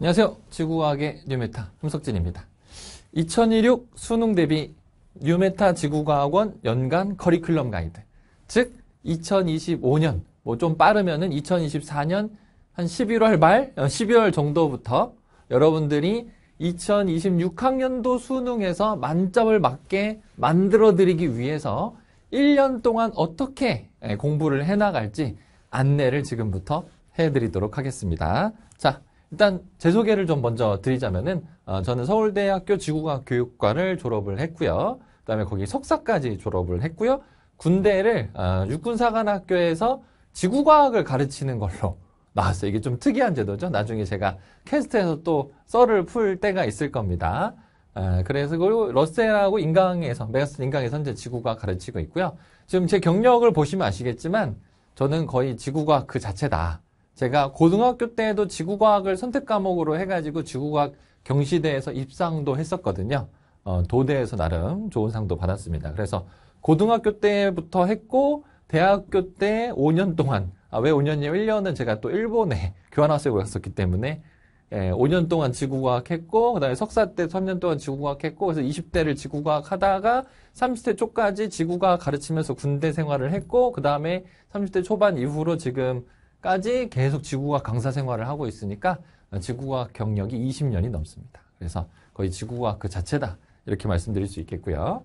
안녕하세요. 지구과학의 뉴메타 김석진입니다2016 수능 대비 뉴메타 지구과학원 연간 커리큘럼 가이드. 즉 2025년 뭐 좀 빠르면은 2024년 한 11월 말 12월 어, 정도부터 여러분들이 2026학년도 수능에서 만점을 맞게 만들어 드리기 위해서 1년 동안 어떻게 예, 공부를 해 나갈지 안내를 지금부터 해 드리도록 하겠습니다. 자, 일단 제 소개를 좀 먼저 드리자면은 어, 저는 서울대학교 지구과학 교육과를 졸업을 했고요. 그다음에 거기 석사까지 졸업을 했고요. 군대를 어, 육군사관학교에서 지구과학을 가르치는 걸로 나왔어요. 이게 좀 특이한 제도죠. 나중에 제가 캐스트에서 또 썰을 풀 때가 있을 겁니다. 아, 그래서 그리고 러셀하고 인강에서 메가스 인강에서 현재 지구과학 가르치고 있고요. 지금 제 경력을 보시면 아시겠지만 저는 거의 지구과학 그 자체다. 제가 고등학교 때에도 지구과학을 선택 과목으로 해가지고 지구과학 경시대에서 입상도 했었거든요. 어, 도대에서 나름 좋은 상도 받았습니다. 그래서 고등학교 때부터 했고 대학교 때 5년 동안 아, 왜 5년이냐 1년은 제가 또 일본에 교환학생으로 갔었기 때문에 예, 5년 동안 지구과학 했고 그다음에 석사 때 3년 동안 지구과학 했고 그래서 20대를 지구과학 하다가 30대 초까지 지구과학 가르치면서 군대 생활을 했고 그다음에 30대 초반 이후로 지금 까지 계속 지구과학 강사 생활을 하고 있으니까 지구과학 경력이 20년이 넘습니다. 그래서 거의 지구과학 그 자체다 이렇게 말씀드릴 수 있겠고요.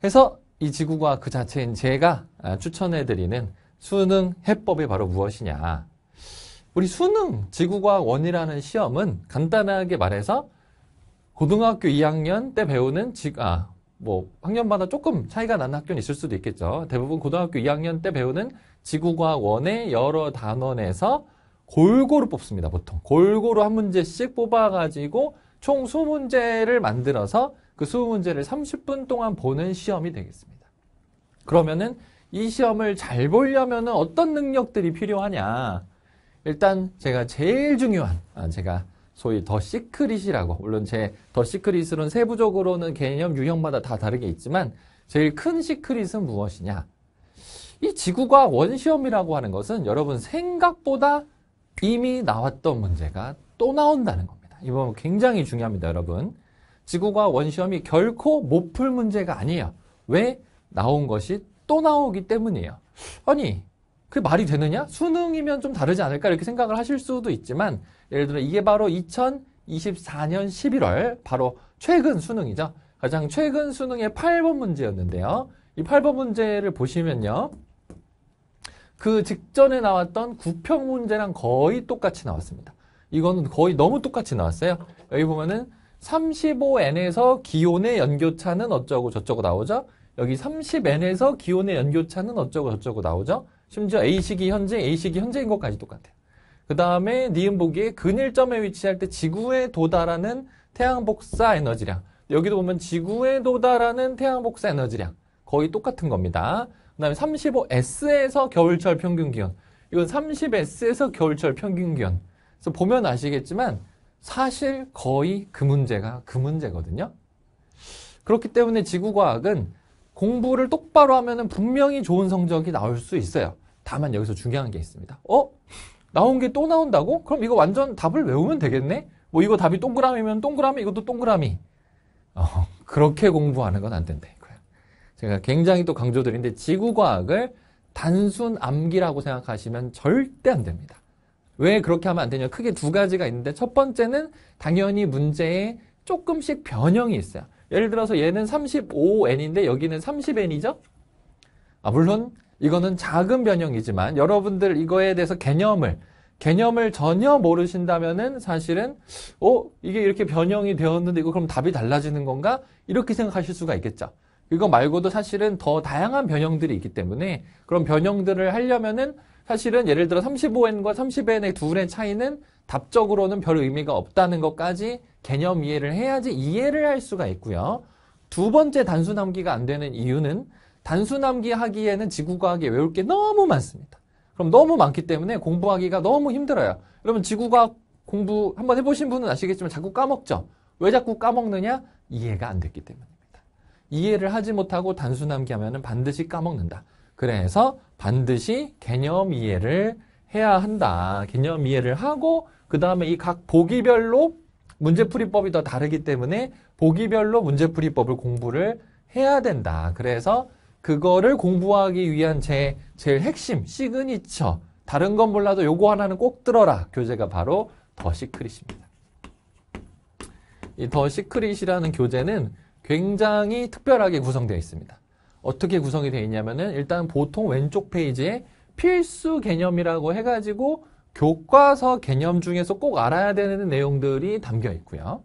그래서 이 지구과학 그 자체인 제가 아, 추천해드리는 수능 해법이 바로 무엇이냐. 우리 수능 지구과학 원이라는 시험은 간단하게 말해서 고등학교 2학년 때 배우는 지, 아, 뭐 학년마다 조금 차이가 나는 학교는 있을 수도 있겠죠. 대부분 고등학교 2학년 때 배우는 지구과학 원의 여러 단원에서 골고루 뽑습니다. 보통 골고루 한 문제씩 뽑아가지고 총 20문제를 만들어서 그 20문제를 30분 동안 보는 시험이 되겠습니다. 그러면은 이 시험을 잘보려면 어떤 능력들이 필요하냐? 일단 제가 제일 중요한 아, 제가 소위 더 시크릿이라고 물론 제 더 시크릿은 세부적으로는 개념 유형마다 다 다르게 있지만 제일 큰 시크릿은 무엇이냐? 이지구가 원시험이라고 하는 것은 여러분 생각보다 이미 나왔던 문제가 또 나온다는 겁니다. 이 부분 굉장히 중요합니다, 여러분. 지구가 원시험이 결코 못 풀 문제가 아니에요. 왜? 나온 것이 또 나오기 때문이에요. 아니, 그게 말이 되느냐? 수능이면 좀 다르지 않을까 이렇게 생각을 하실 수도 있지만 예를 들어 이게 바로 2024년 11월 바로 최근 수능이죠. 가장 최근 수능의 8번 문제였는데요. 이 8번 문제를 보시면요. 그 직전에 나왔던 9평 문제랑 거의 똑같이 나왔습니다. 이거는 거의 너무 똑같이 나왔어요. 여기 보면은 35n에서 기온의 연교차는 어쩌고 저쩌고 나오죠. 여기 30n에서 기온의 연교차는 어쩌고 저쩌고 나오죠. 심지어 A식이 현재, A식이 현재인 것까지 똑같아요. 그 다음에 니은 보기에 근일점에 위치할 때 지구에 도달하는 태양 복사 에너지량. 여기도 보면 지구에 도달하는 태양 복사 에너지량. 거의 똑같은 겁니다. 그 다음에 35S에서 겨울철 평균 기온. 이건 30S에서 겨울철 평균 기온. 그래서 보면 아시겠지만 사실 거의 그 문제가 그 문제거든요. 그렇기 때문에 지구과학은 공부를 똑바로 하면 은 분명히 좋은 성적이 나올 수 있어요. 다만 여기서 중요한 게 있습니다. 어? 나온 게 또 나온다고? 그럼 이거 완전 답을 외우면 되겠네? 뭐 이거 답이 동그라미면 동그라미, 이것도 동그라미. 어, 그렇게 공부하는 건 안 된대. 제가 굉장히 또 강조드리는데 지구과학을 단순 암기라고 생각하시면 절대 안 됩니다. 왜 그렇게 하면 안 되냐? 크게 두 가지가 있는데 첫 번째는 당연히 문제에 조금씩 변형이 있어요. 예를 들어서 얘는 35n인데 여기는 30n이죠? 아, 물론 이거는 작은 변형이지만 여러분들 이거에 대해서 개념을 개념을 전혀 모르신다면은 사실은 어 이게 이렇게 변형이 되었는데 이거 그럼 답이 달라지는 건가 이렇게 생각하실 수가 있겠죠. 이거 말고도 사실은 더 다양한 변형들이 있기 때문에 그런 변형들을 하려면은 사실은 예를 들어 35n과 30n의 둘의 차이는 답적으로는 별 의미가 없다는 것까지 개념 이해를 해야지 이해를 할 수가 있고요. 두 번째 단순 암기가 안 되는 이유는 단순 암기하기에는 지구과학이 외울 게 너무 많습니다. 그럼 너무 많기 때문에 공부하기가 너무 힘들어요. 여러분 지구과학 공부 한번 해보신 분은 아시겠지만 자꾸 까먹죠. 왜 자꾸 까먹느냐? 이해가 안 됐기 때문입니다. 이해를 하지 못하고 단순 암기하면 반드시 까먹는다. 그래서 반드시 개념 이해를 해야 한다. 개념 이해를 하고 그 다음에 이 각 보기별로 문제풀이법이 더 다르기 때문에 보기별로 문제풀이법을 공부를 해야 된다. 그래서 그거를 공부하기 위한 제 제일 핵심 시그니처 다른 건 몰라도 요거 하나는 꼭 들어라 교재가 바로 더 시크릿입니다. 이 더 시크릿이라는 교재는 굉장히 특별하게 구성되어 있습니다. 어떻게 구성이 되어 있냐면은 일단 보통 왼쪽 페이지에 필수 개념이라고 해가지고 교과서 개념 중에서 꼭 알아야 되는 내용들이 담겨 있고요.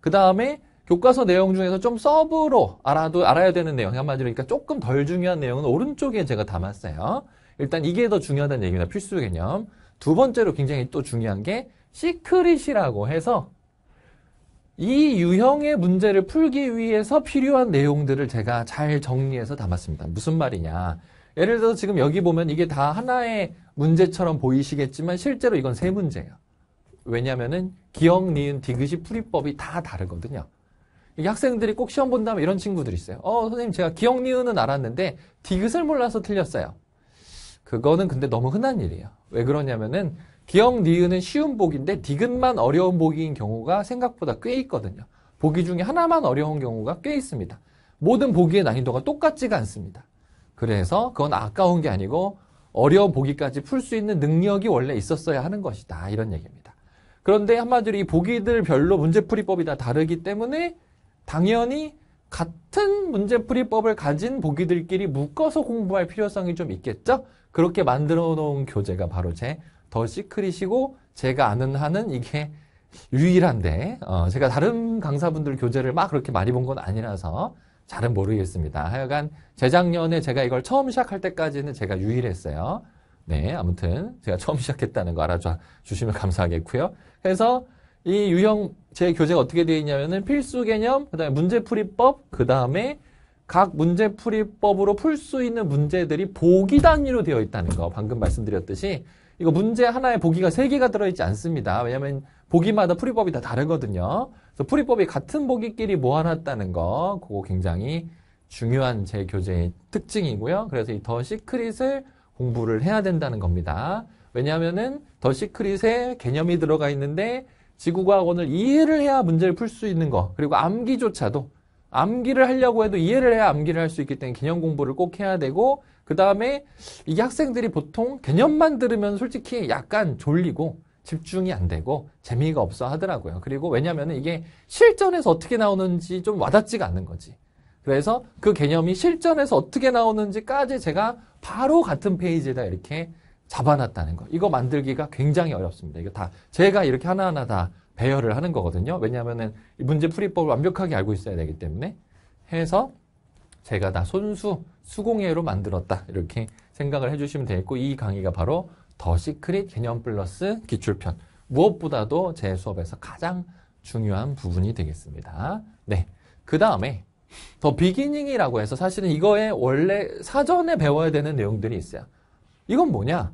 그 다음에 교과서 내용 중에서 좀 서브로 알아도 알아야 되는 내용 한마디로 그러니까 조금 덜 중요한 내용은 오른쪽에 제가 담았어요. 일단 이게 더 중요하다는 얘기입니다. 필수 개념. 두 번째로 굉장히 또 중요한 게 시크릿이라고 해서 이 유형의 문제를 풀기 위해서 필요한 내용들을 제가 잘 정리해서 담았습니다. 무슨 말이냐. 예를 들어서 지금 여기 보면 이게 다 하나의 문제처럼 보이시겠지만 실제로 이건 세 문제예요. 왜냐면은 기억, 니은, 디귿이 풀이법이 다 다르거든요. 이게 학생들이 꼭 시험 본다면 이런 친구들이 있어요. 어, 선생님 제가 기억, 니은은 알았는데 디귿을 몰라서 틀렸어요. 그거는 근데 너무 흔한 일이에요. 왜 그러냐면은 기억, 니은은 쉬운 보기인데 디귿만 어려운 보기인 경우가 생각보다 꽤 있거든요. 보기 중에 하나만 어려운 경우가 꽤 있습니다. 모든 보기의 난이도가 똑같지가 않습니다. 그래서 그건 아까운 게 아니고 어려 보기까지 풀 수 있는 능력이 원래 있었어야 하는 것이다. 이런 얘기입니다. 그런데 한마디로 이 보기들별로 문제풀이법이 다 다르기 때문에 당연히 같은 문제풀이법을 가진 보기들끼리 묶어서 공부할 필요성이 좀 있겠죠? 그렇게 만들어 놓은 교재가 바로 제 더 시크릿이고 제가 아는 한은 이게 유일한데 어, 제가 다른 강사분들 교재를 막 그렇게 많이 본 건 아니라서 잘은 모르겠습니다. 하여간 재작년에 제가 이걸 처음 시작할 때까지는 제가 유일했어요. 네, 아무튼 제가 처음 시작했다는 거 알아주시면 감사하겠고요. 그래서 이 유형 제 교재가 어떻게 되어 있냐면은 필수 개념, 그다음에 문제풀이법, 그다음에 각 문제풀이법으로 풀 수 있는 문제들이 보기 단위로 되어 있다는 거 방금 말씀드렸듯이 이거 문제 하나에 보기가 세 개가 들어있지 않습니다. 왜냐하면 보기마다 풀이법이 다 다르거든요. 그래서 풀이법이 같은 보기끼리 모아놨다는 거, 그거 굉장히 중요한 제 교재의 특징이고요. 그래서 이 더 시크릿을 공부를 해야 된다는 겁니다. 왜냐하면은 더 시크릿에 개념이 들어가 있는데 지구과학원을 이해를 해야 문제를 풀 수 있는 거 그리고 암기조차도 암기를 하려고 해도 이해를 해야 암기를 할 수 있기 때문에 개념 공부를 꼭 해야 되고 그 다음에 이게 학생들이 보통 개념만 들으면 솔직히 약간 졸리고 집중이 안 되고 재미가 없어 하더라고요. 그리고 왜냐하면 이게 실전에서 어떻게 나오는지 좀 와닿지가 않는 거지. 그래서 그 개념이 실전에서 어떻게 나오는지까지 제가 바로 같은 페이지에다 이렇게 잡아놨다는 거. 이거 만들기가 굉장히 어렵습니다. 이거 다 제가 이렇게 하나하나 다 배열을 하는 거거든요. 왜냐하면은 문제 풀이법을 완벽하게 알고 있어야 되기 때문에 해서 제가 다 손수 수공예로 만들었다 이렇게 생각을 해주시면 되겠고 이 강의가 바로 더 시크릿 개념 플러스 기출편 무엇보다도 제 수업에서 가장 중요한 부분이 되겠습니다. 네, 그 다음에 더 비기닝이라고 해서 사실은 이거에 원래 사전에 배워야 되는 내용들이 있어요. 이건 뭐냐?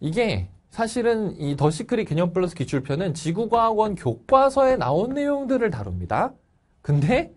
이게 사실은 이 더 시크릿 개념 플러스 기출편은 지구과학원 교과서에 나온 내용들을 다룹니다. 근데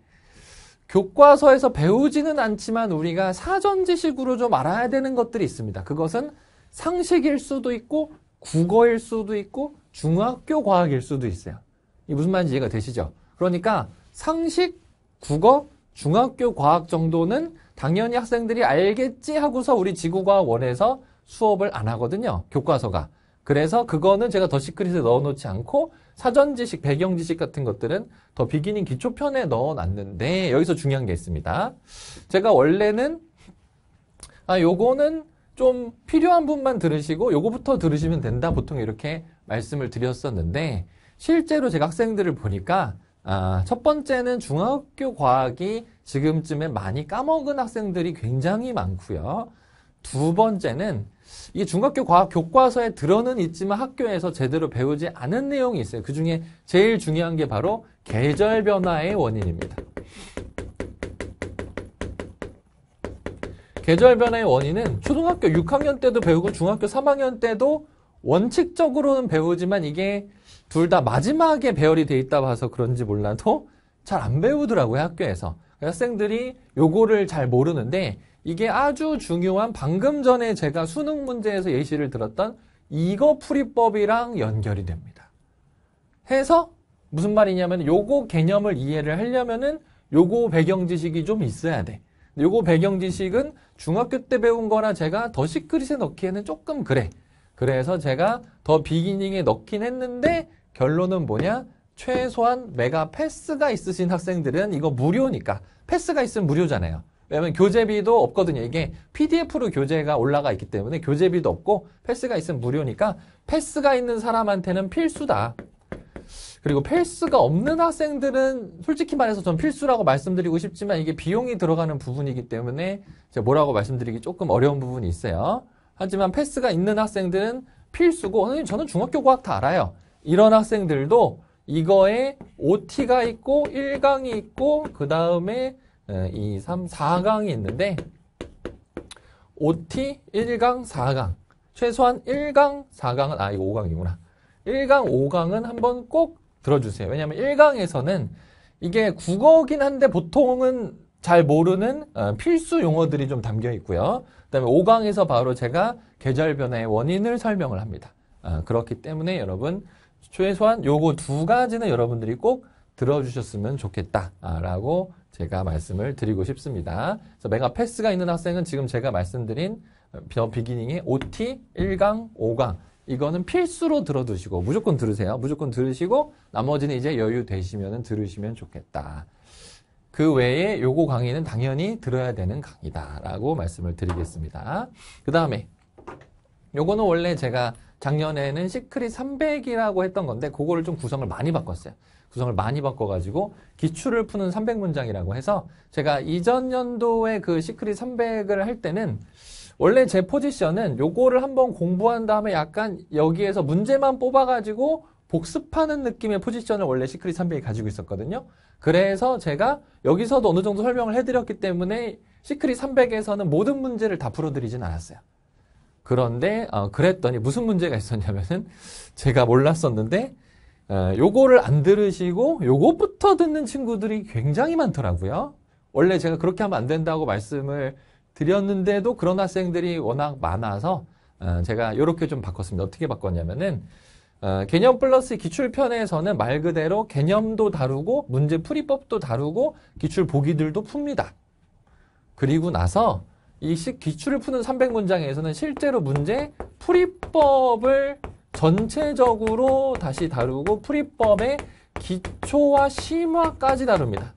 교과서에서 배우지는 않지만 우리가 사전 지식으로 좀 알아야 되는 것들이 있습니다. 그것은 상식일 수도 있고 국어일 수도 있고 중학교 과학일 수도 있어요. 이 무슨 말인지 이해가 되시죠? 그러니까 상식, 국어, 중학교 과학 정도는 당연히 학생들이 알겠지 하고서 우리 지구과학원에서 수업을 안 하거든요. 교과서가. 그래서 그거는 제가 더 시크릿에 넣어놓지 않고 사전 지식, 배경 지식 같은 것들은 더 비기닝 기초편에 넣어놨는데 여기서 중요한 게 있습니다. 제가 원래는 아 요거는 좀 필요한 분만 들으시고 요거부터 들으시면 된다 보통 이렇게 말씀을 드렸었는데 실제로 제가 학생들을 보니까 아, 첫 번째는 중학교 과학이 지금쯤에 많이 까먹은 학생들이 굉장히 많고요. 두 번째는 이 중학교 과학 교과서에 들어는 있지만 학교에서 제대로 배우지 않은 내용이 있어요. 그 중에 제일 중요한 게 바로 계절 변화의 원인입니다. 계절 변화의 원인은 초등학교 6학년 때도 배우고 중학교 3학년 때도 원칙적으로는 배우지만 이게 둘 다 마지막에 배열이 돼 있다 봐서 그런지 몰라도 잘 안 배우더라고요 학교에서 학생들이 요거를 잘 모르는데 이게 아주 중요한 방금 전에 제가 수능 문제에서 예시를 들었던 이거 풀이법이랑 연결이 됩니다 해서 무슨 말이냐면 요거 개념을 이해를 하려면은 요거 배경 지식이 좀 있어야 돼 요거 배경 지식은 중학교 때 배운 거나 제가 더 시크릿에 넣기에는 조금 그래. 그래서 제가 더 비기닝에 넣긴 했는데 결론은 뭐냐? 최소한 메가 패스가 있으신 학생들은 이거 무료니까 패스가 있으면 무료잖아요. 왜냐면 교재비도 없거든요. 이게 PDF로 교재가 올라가 있기 때문에 교재비도 없고 패스가 있으면 무료니까 패스가 있는 사람한테는 필수다. 그리고 펠스가 없는 학생들은 솔직히 말해서 전 필수라고 말씀드리고 싶지만 이게 비용이 들어가는 부분이기 때문에 제가 뭐라고 말씀드리기 조금 어려운 부분이 있어요. 하지만 펠스가 있는 학생들은 필수고 선생님 저는 중학교 과학 다 알아요. 이런 학생들도 이거에 OT가 있고 1강이 있고 그 다음에 2, 3, 4강이 있는데 OT 1강, 4강 최소한 1강, 4강은 아 이거 5강이구나. 1강, 5강은 한번 꼭 들어주세요. 왜냐하면 1강에서는 이게 국어긴 한데 보통은 잘 모르는 어, 필수 용어들이 좀 담겨 있고요. 그다음에 5강에서 바로 제가 계절 변화의 원인을 설명을 합니다. 어, 그렇기 때문에 여러분 최소한 요거 두 가지는 여러분들이 꼭 들어주셨으면 좋겠다라고 제가 말씀을 드리고 싶습니다. 그래서 메가 패스가 있는 학생은 지금 제가 말씀드린 더 어, 비기닝의 OT 1강, 5강 이거는 필수로 들어두시고 무조건 들으세요. 무조건 들으시고 나머지는 이제 여유 되시면 들으시면 좋겠다. 그 외에 요거 강의는 당연히 들어야 되는 강의다라고 말씀을 드리겠습니다. 그 다음에 요거는 원래 제가 작년에는 시크릿 300이라고 했던 건데 그거를 좀 구성을 많이 바꿨어요. 구성을 많이 바꿔가지고 기출을 푸는 300문장이라고 해서 제가 이전 연도에 그 시크릿 300을 할 때는 원래 제 포지션은 요거를 한번 공부한 다음에 약간 여기에서 문제만 뽑아가지고 복습하는 느낌의 포지션을 원래 시크릿 300이 가지고 있었거든요. 그래서 제가 여기서도 어느 정도 설명을 해드렸기 때문에 시크릿 300에서는 모든 문제를 다 풀어드리진 않았어요. 그런데 어, 그랬더니 무슨 문제가 있었냐면은 제가 몰랐었는데 어, 요거를 안 들으시고 요거부터 듣는 친구들이 굉장히 많더라고요. 원래 제가 그렇게 하면 안 된다고 말씀을 드렸는데도 그런 학생들이 워낙 많아서 어, 제가 이렇게 좀 바꿨습니다. 어떻게 바꿨냐면은 어, 개념 플러스 기출편에서는 말 그대로 개념도 다루고 문제 풀이법도 다루고 기출 보기들도 풉니다. 그리고 나서 이 기출을 푸는 300문장에서는 실제로 문제 풀이법을 전체적으로 다시 다루고 풀이법의 기초와 심화까지 다룹니다.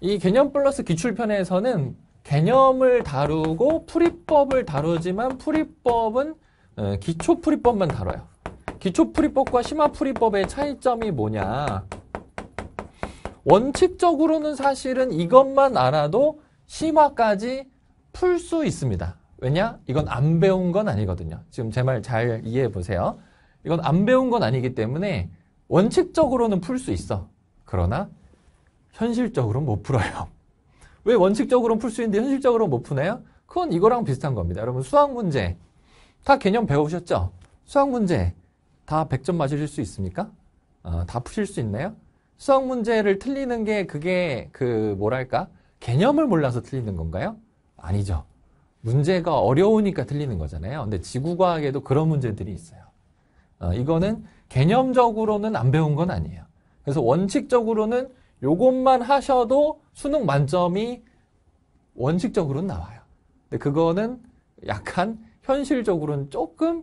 이 개념 플러스 기출편에서는 개념을 다루고 풀이법을 다루지만 풀이법은 어, 기초 풀이법만 다뤄요. 기초 풀이법과 심화 풀이법의 차이점이 뭐냐. 원칙적으로는 사실은 이것만 알아도 심화까지 풀 수 있습니다. 왜냐? 이건 안 배운 건 아니거든요. 지금 제 말 잘 이해해 보세요. 이건 안 배운 건 아니기 때문에 원칙적으로는 풀 수 있어. 그러나 현실적으로 못 풀어요. 왜 원칙적으로는 풀 수 있는데 현실적으로 못 푸나요? 그건 이거랑 비슷한 겁니다. 여러분 수학 문제 다 개념 배우셨죠? 수학 문제 다 100점 맞으실 수 있습니까? 어, 다 푸실 수 있나요? 수학 문제를 틀리는 게 그게 그 뭐랄까 개념을 몰라서 틀리는 건가요? 아니죠. 문제가 어려우니까 틀리는 거잖아요. 근데 지구과학에도 그런 문제들이 있어요. 어, 이거는 개념적으로는 안 배운 건 아니에요. 그래서 원칙적으로는 요것만 하셔도 수능 만점이 원칙적으로는 나와요. 근데 그거는 약간 현실적으로는 조금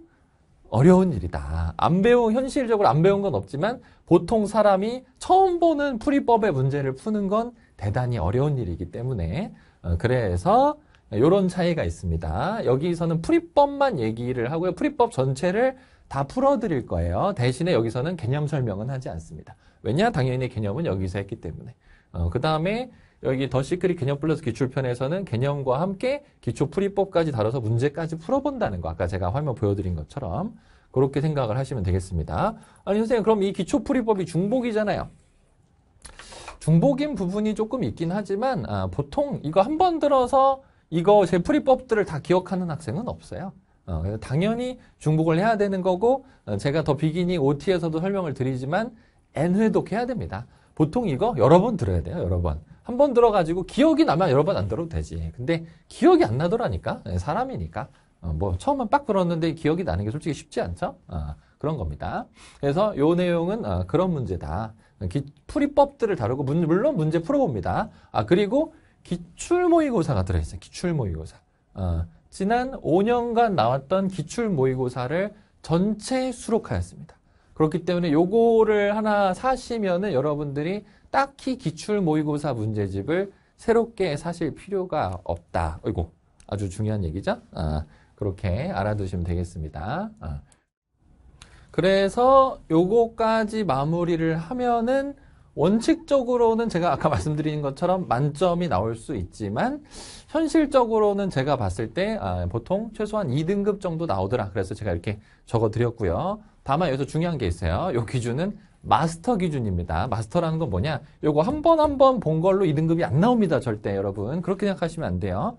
어려운 일이다. 안 배운, 현실적으로 안 배운 건 없지만 보통 사람이 처음 보는 풀이법의 문제를 푸는 건 대단히 어려운 일이기 때문에 어, 그래서 이런 차이가 있습니다. 여기서는 풀이법만 얘기를 하고요. 풀이법 전체를 다 풀어드릴 거예요. 대신에 여기서는 개념 설명은 하지 않습니다. 왜냐? 당연히 개념은 여기서 했기 때문에. 어, 그 다음에 여기 더 시크릿 개념 플러스 기출편에서는 개념과 함께 기초 풀이법까지 다뤄서 문제까지 풀어본다는 거. 아까 제가 화면 보여드린 것처럼. 그렇게 생각을 하시면 되겠습니다. 아니, 선생님, 그럼 이 기초 풀이법이 중복이잖아요. 중복인 부분이 조금 있긴 하지만, 아, 보통 이거 한 번 들어서 이거 제 풀이법들을 다 기억하는 학생은 없어요. 어, 그래서 당연히 중복을 해야 되는 거고 어, 제가 더 비기니 OT에서도 설명을 드리지만 N회독 해야 됩니다. 보통 이거 여러 번 들어야 돼요. 여러 번. 한 번 들어가지고 기억이 나면 여러 번 안 들어도 되지. 근데 기억이 안 나더라니까. 예, 사람이니까. 어, 뭐 처음엔 빡 들었는데 기억이 나는 게 솔직히 쉽지 않죠. 어, 그런 겁니다. 그래서 요 내용은 어, 그런 문제다. 기, 풀이법들을 다루고 문, 물론 문제 풀어봅니다. 아 그리고 기출모의고사가 들어있어요. 기출모의고사. 어, 지난 5년간 나왔던 기출 모의고사를 전체 수록하였습니다. 그렇기 때문에 요거를 하나 사시면은 여러분들이 딱히 기출 모의고사 문제집을 새롭게 사실 필요가 없다. 이고 아주 중요한 얘기죠. 아, 그렇게 알아두시면 되겠습니다. 아. 그래서 요거까지 마무리를 하면은 원칙적으로는 제가 아까 말씀드린 것처럼 만점이 나올 수 있지만 현실적으로는 제가 봤을 때 아, 보통 최소한 2등급 정도 나오더라. 그래서 제가 이렇게 적어드렸고요. 다만 여기서 중요한 게 있어요. 요 기준은 마스터 기준입니다. 마스터라는 건 뭐냐? 요거 한 번 한 번 본 걸로 2등급이 안 나옵니다. 절대 여러분. 그렇게 생각하시면 안 돼요.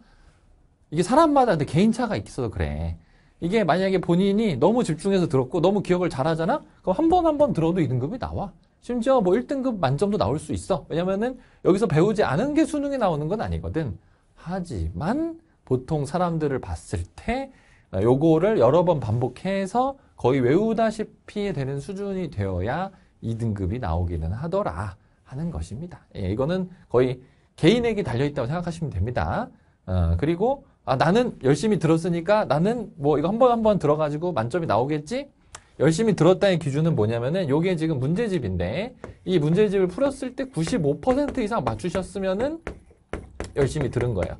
이게 사람마다 개인차가 있어서 그래. 이게 만약에 본인이 너무 집중해서 들었고 너무 기억을 잘하잖아? 그럼 한 번 한 번 들어도 2등급이 나와. 심지어 뭐 1등급 만점도 나올 수 있어. 왜냐면은 여기서 배우지 않은 게 수능에 나오는 건 아니거든. 하지만 보통 사람들을 봤을 때 요거를 여러 번 반복해서 거의 외우다시피 되는 수준이 되어야 2등급이 나오기는 하더라 하는 것입니다. 예, 이거는 거의 개인에게 달려있다고 생각하시면 됩니다. 어, 그리고 아, 나는 열심히 들었으니까 나는 뭐 이거 한 번 한 번 들어가지고 만점이 나오겠지? 열심히 들었다는 기준은 뭐냐면은 요게 지금 문제집인데 이 문제집을 풀었을 때 95% 이상 맞추셨으면은 열심히 들은 거예요.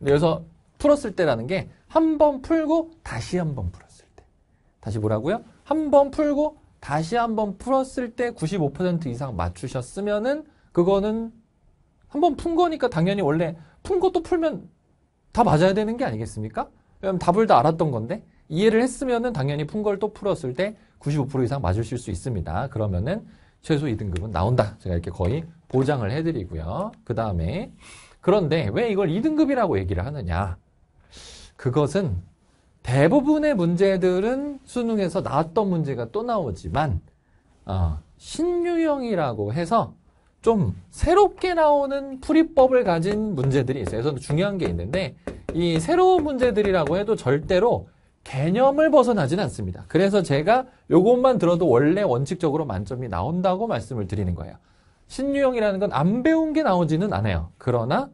그래서 풀었을 때라는 게 한 번 풀고 다시 한 번 풀었을 때. 다시 뭐라고요? 한 번 풀고 다시 한 번 풀었을 때 95% 이상 맞추셨으면은 그거는 한 번 푼 거니까 당연히 원래 푼 것도 풀면 다 맞아야 되는 게 아니겠습니까? 왜냐면 답을 다 알았던 건데. 이해를 했으면은 당연히 푼 걸 또 풀었을 때 95% 이상 맞으실 수 있습니다. 그러면은 최소 2등급은 나온다. 제가 이렇게 거의 보장을 해드리고요. 그 다음에 그런데 왜 이걸 2등급이라고 얘기를 하느냐? 그것은 대부분의 문제들은 수능에서 나왔던 문제가 또 나오지만 어, 신유형이라고 해서 좀 새롭게 나오는 풀이법을 가진 문제들이 있어요. 그래서 중요한 게 있는데 이 새로운 문제들이라고 해도 절대로 개념을 벗어나진 않습니다. 그래서 제가 이것만 들어도 원래 원칙적으로 만점이 나온다고 말씀을 드리는 거예요. 신유형이라는 건 안 배운 게 나오지는 않아요. 그러나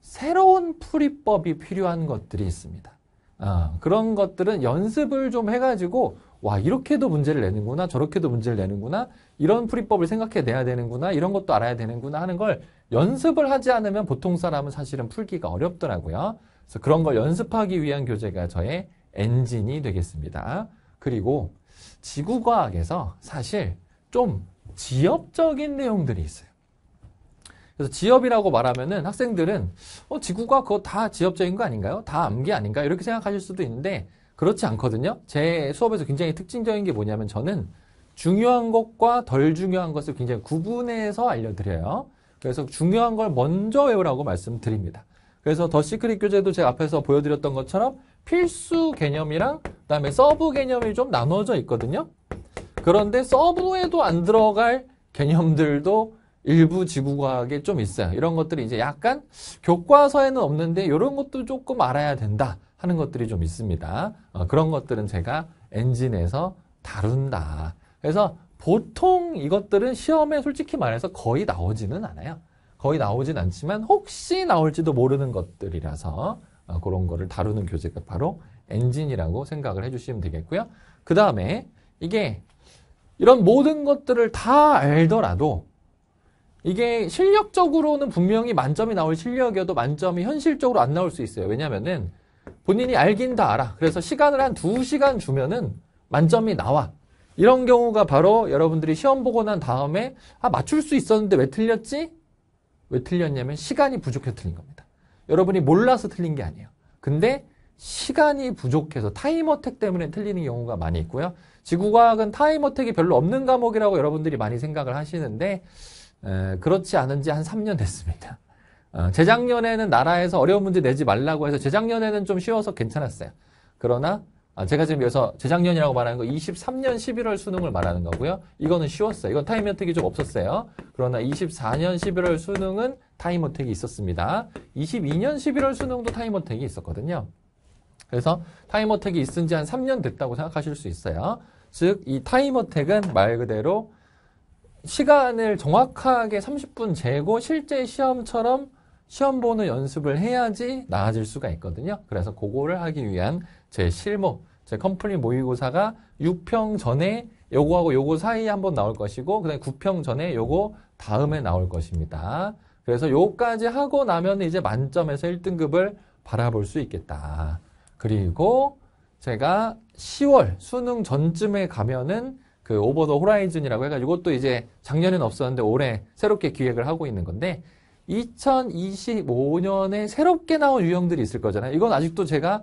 새로운 풀이법이 필요한 것들이 있습니다. 아, 그런 것들은 연습을 좀 해가지고 와 이렇게도 문제를 내는구나 저렇게도 문제를 내는구나 이런 풀이법을 생각해 내야 되는구나 이런 것도 알아야 되는구나 하는 걸 연습을 하지 않으면 보통 사람은 사실은 풀기가 어렵더라고요. 그래서 그런 걸 연습하기 위한 교재가 저의 엔진이 되겠습니다. 그리고 지구과학에서 사실 좀 지엽적인 내용들이 있어요. 그래서 지엽이라고 말하면은 학생들은 어, 지구가 그거 다 지엽적인 거 아닌가요? 다 암기 아닌가? 이렇게 생각하실 수도 있는데 그렇지 않거든요. 제 수업에서 굉장히 특징적인 게 뭐냐면 저는 중요한 것과 덜 중요한 것을 굉장히 구분해서 알려드려요. 그래서 중요한 걸 먼저 외우라고 말씀드립니다. 그래서 더 시크릿 교재도 제가 앞에서 보여드렸던 것처럼 필수 개념이랑 그다음에 서브 개념이 좀 나눠져 있거든요. 그런데 서브에도 안 들어갈 개념들도 일부 지구과학에 좀 있어요. 이런 것들이 이제 약간 교과서에는 없는데 이런 것도 조금 알아야 된다 하는 것들이 좀 있습니다. 어, 그런 것들은 제가 엔진에서 다룬다. 그래서 보통 이것들은 시험에 솔직히 말해서 거의 나오지는 않아요. 거의 나오진 않지만 혹시 나올지도 모르는 것들이라서 어, 그런 거를 다루는 교재가 바로 엔진이라고 생각을 해주시면 되겠고요. 그 다음에 이게 이런 모든 것들을 다 알더라도 이게 실력적으로는 분명히 만점이 나올 실력이어도 만점이 현실적으로 안 나올 수 있어요. 왜냐면은 본인이 알긴 다 알아. 그래서 시간을 한 두시간 주면은 만점이 나와. 이런 경우가 바로 여러분들이 시험 보고 난 다음에 아 맞출 수 있었는데 왜 틀렸지? 왜 틀렸냐면 시간이 부족해 틀린 겁니다. 여러분이 몰라서 틀린 게 아니에요. 근데 시간이 부족해서 타임어택 때문에 틀리는 경우가 많이 있고요. 지구과학은 타임어택이 별로 없는 과목이라고 여러분들이 많이 생각을 하시는데 에, 그렇지 않은 지 한 3년 됐습니다. 어, 재작년에는 나라에서 어려운 문제 내지 말라고 해서 재작년에는 좀 쉬워서 괜찮았어요. 그러나 아, 제가 지금 여기서 재작년이라고 말하는 거 23년 11월 수능을 말하는 거고요. 이거는 쉬웠어요. 이건 타임어택이 좀 없었어요. 그러나 24년 11월 수능은 타임어택이 있었습니다. 22년 11월 수능도 타임어택이 있었거든요. 그래서 타임어택이 있은 지 한 3년 됐다고 생각하실 수 있어요. 즉, 이 타임어택은 말 그대로 시간을 정확하게 30분 재고 실제 시험처럼 시험 보는 연습을 해야지 나아질 수가 있거든요. 그래서 그거를 하기 위한 제 실무, 제 컴플리 모의고사가 6평 전에 요거하고 요거 사이에 한번 나올 것이고 그다음에 9평 전에 요거 다음에 나올 것입니다. 그래서 요까지 하고 나면 이제 만점에서 1등급을 바라볼 수 있겠다. 그리고 제가 10월 수능 전쯤에 가면은 그 오버 더 호라이즌이라고 해가지고 이것도 이제 작년엔 없었는데 올해 새롭게 기획을 하고 있는 건데 2025년에 새롭게 나온 유형들이 있을 거잖아요. 이건 아직도 제가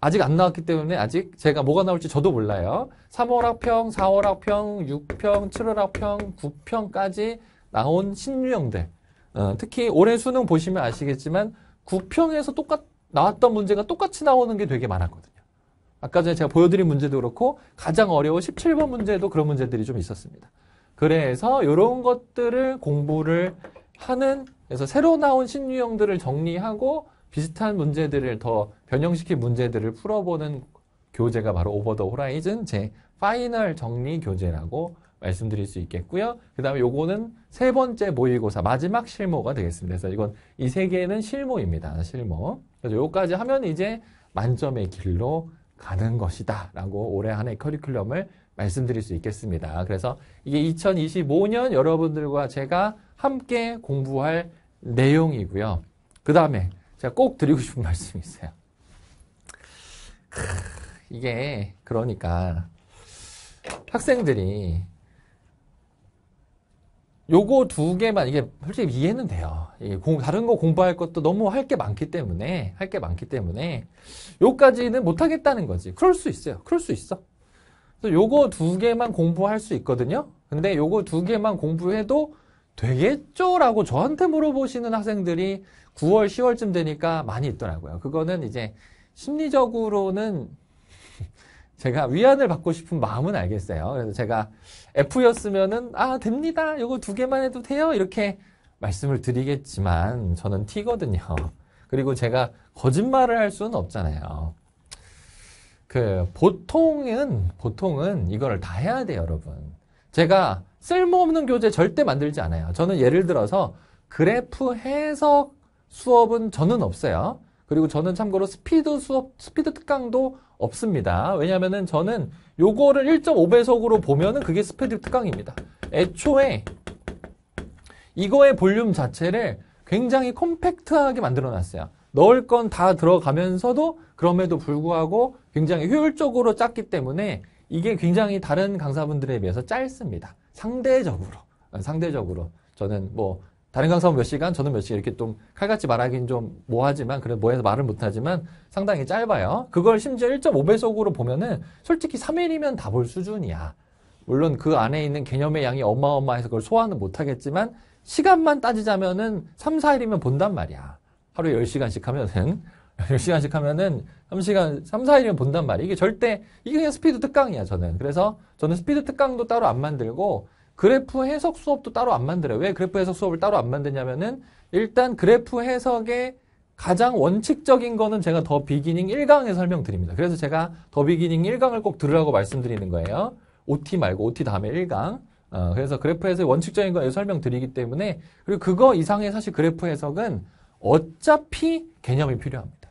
아직 안 나왔기 때문에 아직 제가 뭐가 나올지 저도 몰라요. 3월 학평, 4월 학평, 6평, 7월 학평, 9평까지 나온 신유형들. 어, 특히 올해 수능 보시면 아시겠지만 국평에서 똑같 나왔던 문제가 똑같이 나오는 게 되게 많았거든요. 아까 전에 제가 보여드린 문제도 그렇고 가장 어려운 17번 문제도 그런 문제들이 좀 있었습니다. 그래서 이런 것들을 공부를 하는 그래서 새로 나온 신유형들을 정리하고 비슷한 문제들을 더 변형시킨 문제들을 풀어보는 교재가 바로 오버 더 호라이즌 제 파이널 정리 교재라고 말씀드릴 수 있겠고요. 그 다음에 요거는 세 번째 모의고사 마지막 실무가 되겠습니다. 그래서 이건 이 세 개는 실무입니다실무 그래서 요까지 하면 이제 만점의 길로 가는 것이다 라고 올해 한 해 커리큘럼을 말씀드릴 수 있겠습니다. 그래서 이게 2025년 여러분들과 제가 함께 공부할 내용이고요. 그 다음에 제가 꼭 드리고 싶은 말씀이 있어요. 이게 그러니까 학생들이 요거 두 개만 이게 솔직히 이해는 돼요. 공, 다른 거 공부할 것도 너무 할 게 많기 때문에 할 게 많기 때문에 요까지는 못 하겠다는 거지. 그럴 수 있어요. 그럴 수 있어. 그래서 요거 두 개만 공부할 수 있거든요. 근데 요거 두 개만 공부해도 되겠죠라고 저한테 물어보시는 학생들이 9월 10월쯤 되니까 많이 있더라고요. 그거는 이제 심리적으로는 제가 위안을 받고 싶은 마음은 알겠어요. 그래서 제가 F였으면은 아 됩니다. 이거 두 개만 해도 돼요. 이렇게 말씀을 드리겠지만 저는 T거든요. 그리고 제가 거짓말을 할 수는 없잖아요. 그 보통은 보통은 이걸 다 해야 돼요, 여러분. 제가 쓸모없는 교재 절대 만들지 않아요. 저는 예를 들어서 그래프 해석 수업은 저는 없어요. 그리고 저는 참고로 스피드 수업, 스피드 특강도 없습니다. 왜냐면은 저는 요거를 1.5배속으로 보면은 그게 스페드 특강입니다. 애초에 이거의 볼륨 자체를 굉장히 컴팩트하게 만들어 놨어요. 넣을 건 다 들어가면서도 그럼에도 불구하고 굉장히 효율적으로 짰기 때문에 이게 굉장히 다른 강사분들에 비해서 짧습니다. 상대적으로. 상대적으로. 저는 뭐 다른 강사분 뭐 몇 시간, 저는 몇 시간 이렇게 좀 칼같이 말하긴 좀 뭐하지만 그래 뭐해서 말을 못하지만 상당히 짧아요. 그걸 심지어 1.5배속으로 보면은 솔직히 3일이면 다 볼 수준이야. 물론 그 안에 있는 개념의 양이 어마어마해서 그걸 소화는 못하겠지만 시간만 따지자면은 3, 4일이면 본단 말이야. 하루에 10시간씩 하면은 10시간씩 하면은 3시간, 3, 4일이면 본단 말이야. 이게 절대, 이게 그냥 스피드 특강이야, 저는. 그래서 저는 스피드 특강도 따로 안 만들고 그래프 해석 수업도 따로 안 만들어요. 왜 그래프 해석 수업을 따로 안 만드냐면은 일단 그래프 해석의 가장 원칙적인 거는 제가 더 비기닝 1강에 설명드립니다. 그래서 제가 더 비기닝 1강을 꼭 들으라고 말씀드리는 거예요. OT 말고 OT 다음에 1강. 어, 그래서 그래프 해석의 원칙적인 거에 설명드리기 때문에 그리고 그거 이상의 사실 그래프 해석은 어차피 개념이 필요합니다.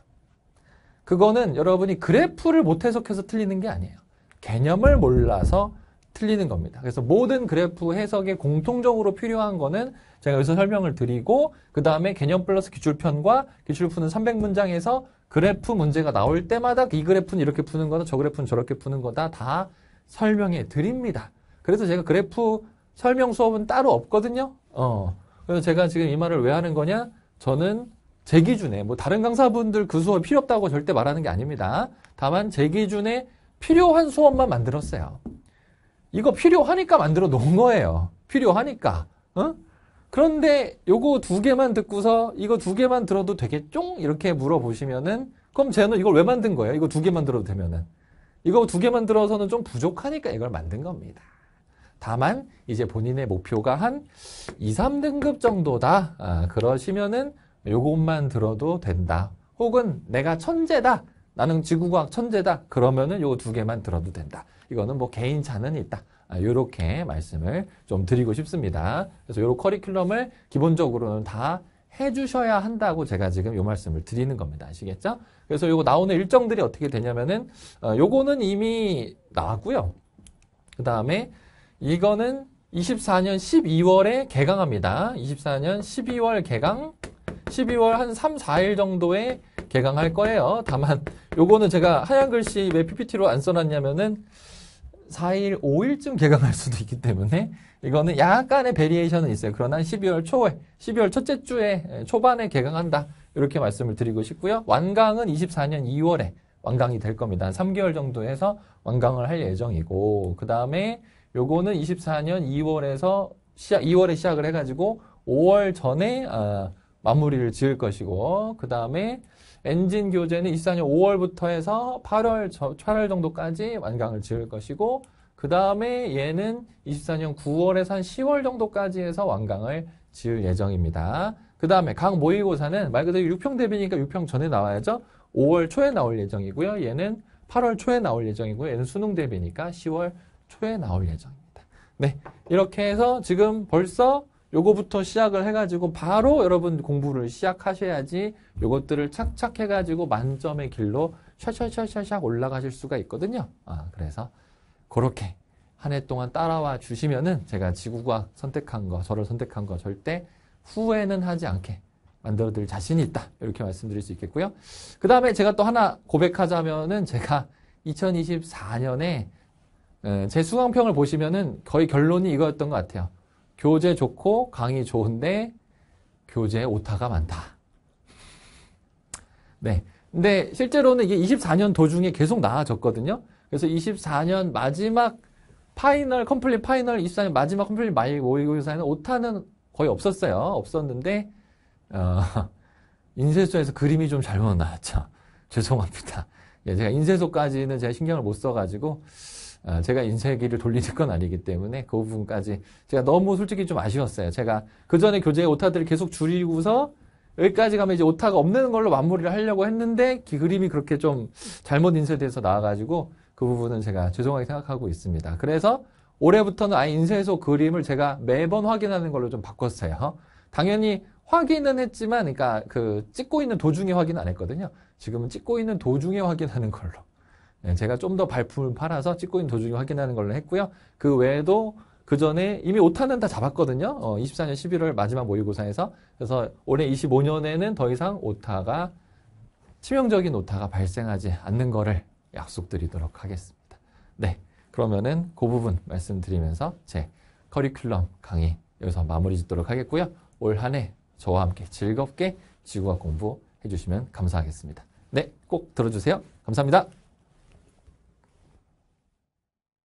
그거는 여러분이 그래프를 못 해석해서 틀리는 게 아니에요. 개념을 몰라서 틀리는 겁니다. 그래서 모든 그래프 해석에 공통적으로 필요한 거는 제가 여기서 설명을 드리고 그 다음에 개념 플러스 기출편과 기출 푸는 300문장에서 그래프 문제가 나올 때마다 이 그래프는 이렇게 푸는 거다 저 그래프는 저렇게 푸는 거다 다 설명해 드립니다. 그래서 제가 그래프 설명 수업은 따로 없거든요. 어. 그래서 제가 지금 이 말을 왜 하는 거냐? 저는 제 기준에 뭐 다른 강사분들 그 수업 필요 없다고 절대 말하는 게 아닙니다. 다만 제 기준에 필요한 수업만 만들었어요. 이거 필요하니까 만들어 놓은 거예요. 필요하니까. 어? 그런데 요거 두 개만 듣고서 이거 두 개만 들어도 되겠쫑? 이렇게 물어보시면은 그럼 쟤는 이걸 왜 만든 거예요? 이거 두 개만 들어도 되면은 이거 두 개만 들어서는 좀 부족하니까 이걸 만든 겁니다. 다만 이제 본인의 목표가 한 2, 3등급 정도다. 아, 그러시면은 요것만 들어도 된다. 혹은 내가 천재다. 나는 지구과학 천재다. 그러면은 요 두 개만 들어도 된다. 이거는 뭐 개인 차는 있다. 이렇게 아, 말씀을 좀 드리고 싶습니다. 그래서 요런 커리큘럼을 기본적으로는 다 해주셔야 한다고 제가 지금 요 말씀을 드리는 겁니다. 아시겠죠? 그래서 요거 나오는 일정들이 어떻게 되냐면은 어, 요거는 이미 나왔고요. 그 다음에 이거는 24년 12월에 개강합니다. 24년 12월 개강, 12월 한 3, 4일 정도에 개강할 거예요. 다만 요거는 제가 하얀 글씨 왜 PPT로 안 써놨냐면은 4일, 5일쯤 개강할 수도 있기 때문에 이거는 약간의 베리에이션은 있어요. 그러나 12월 초에, 12월 첫째 주에 예, 초반에 개강한다. 이렇게 말씀을 드리고 싶고요. 완강은 24년 2월에 완강이 될 겁니다. 한 3개월 정도 에서 완강을 할 예정이고, 그 다음에 요거는 24년 2월에서 시작, 2월에 시작을 해가지고 5월 전에 아, 마무리를 지을 것이고, 그 다음에 엔진 교재는 24년 5월부터 해서 8월, 8월 정도까지 완강을 지을 것이고 그 다음에 얘는 24년 9월에서 한 10월 정도까지 해서 완강을 지을 예정입니다. 그 다음에 각 모의고사는 말 그대로 6평 대비니까 6평 전에 나와야죠. 5월 초에 나올 예정이고요. 얘는 8월 초에 나올 예정이고요. 얘는 수능 대비니까 10월 초에 나올 예정입니다. 네, 이렇게 해서 지금 벌써 요거부터 시작을 해가지고 바로 여러분 공부를 시작하셔야지 요것들을 착착 해가지고 만점의 길로 샤샤샤샤샥 올라가실 수가 있거든요. 아, 그래서 그렇게 한 해 동안 따라와 주시면은 제가 지구과학 선택한 거, 저를 선택한 거 절대 후회는 하지 않게 만들어드릴 자신이 있다. 이렇게 말씀드릴 수 있겠고요. 그 다음에 제가 또 하나 고백하자면은 제가 2024년에 제 수강평을 보시면은 거의 결론이 이거였던 것 같아요. 교재 좋고 강의 좋은데 교재에 오타가 많다. 네. 근데 실제로는 이게 24년 도중에 계속 나아졌거든요. 그래서 24년 마지막 파이널 컴플릿 파이널 24년 마지막 컴플릿 모의고사에는 오타는 거의 없었어요. 없었는데 어, 인쇄소에서 그림이 좀 잘못 나왔죠. 죄송합니다. 예, 제가 인쇄소까지는 제가 신경을 못 써가지고 아, 제가 인쇄기를 돌리는 건 아니기 때문에 그 부분까지 제가 너무 솔직히 좀 아쉬웠어요. 제가 그 전에 교재의 오타들을 계속 줄이고서 여기까지 가면 이제 오타가 없는 걸로 마무리를 하려고 했는데 그림이 그렇게 좀 잘못 인쇄돼서 나와가지고 그 부분은 제가 죄송하게 생각하고 있습니다. 그래서 올해부터는 아예 인쇄소 그림을 제가 매번 확인하는 걸로 좀 바꿨어요. 당연히 확인은 했지만, 그러니까 그 찍고 있는 도중에 확인 안 했거든요. 지금은 찍고 있는 도중에 확인하는 걸로. 네, 제가 좀 더 발품을 팔아서 찍고 있는 도중에 확인하는 걸로 했고요. 그 외에도 그 전에 이미 5탄은 다 잡았거든요. 어, 24년 11월 마지막 모의고사에서. 그래서 올해 25년에는 더 이상 오타가, 치명적인 오타가 발생하지 않는 거를 약속드리도록 하겠습니다. 네. 그러면은 그 부분 말씀드리면서 제 커리큘럼 강의 여기서 마무리 짓도록 하겠고요. 올 한 해 저와 함께 즐겁게 지구학 공부해 주시면 감사하겠습니다. 네. 꼭 들어주세요. 감사합니다.